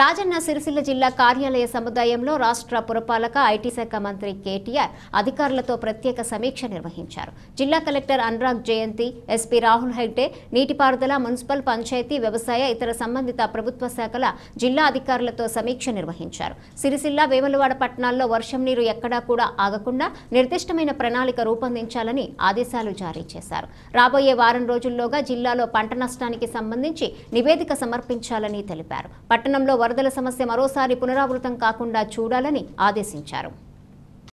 రాజన్న సిరిసిల్ల జిల్లా కార్యాలయ సముదాయంలో రాష్ట్ర పురపాలక ఐటీ శాఖ మంత్రి కేటీఆర్ అధికారులతో ప్రత్యేక సమీక్ష నిర్వహించారు జిల్లా కలెక్టర్ అనురాగ్ జయంతి ఎస్పీ రాహుల్ హెగ్డే నీటిపారుదల మున్సిపల్ పంచాయతీ వ్యవసాయ ఇతర సంబంధిత ప్రభుత్వ శాఖల జిల్లా అధికారులతో సమీక్ష నిర్వహించారు సిరిసిల్ల వేములవాడ పట్టణాల్లో వర్షం నీరు ఎక్కడా కూడా ఆగకుండా నిర్దిష్టమైన ప్రణాళిక రూపొందించాలని ఆదేశాలు జారీ చేశారు రాబోయే వారం రోజుల్లోగా జిల్లాలో పంట నష్టానికి సంబంధించి నివేదిక సమర్పించాలని తెలిపారు పట్టణంలో వరదల సమస్య మరోసారి పునరావృతం కాకుండా చూడాలని ఆదేశించారు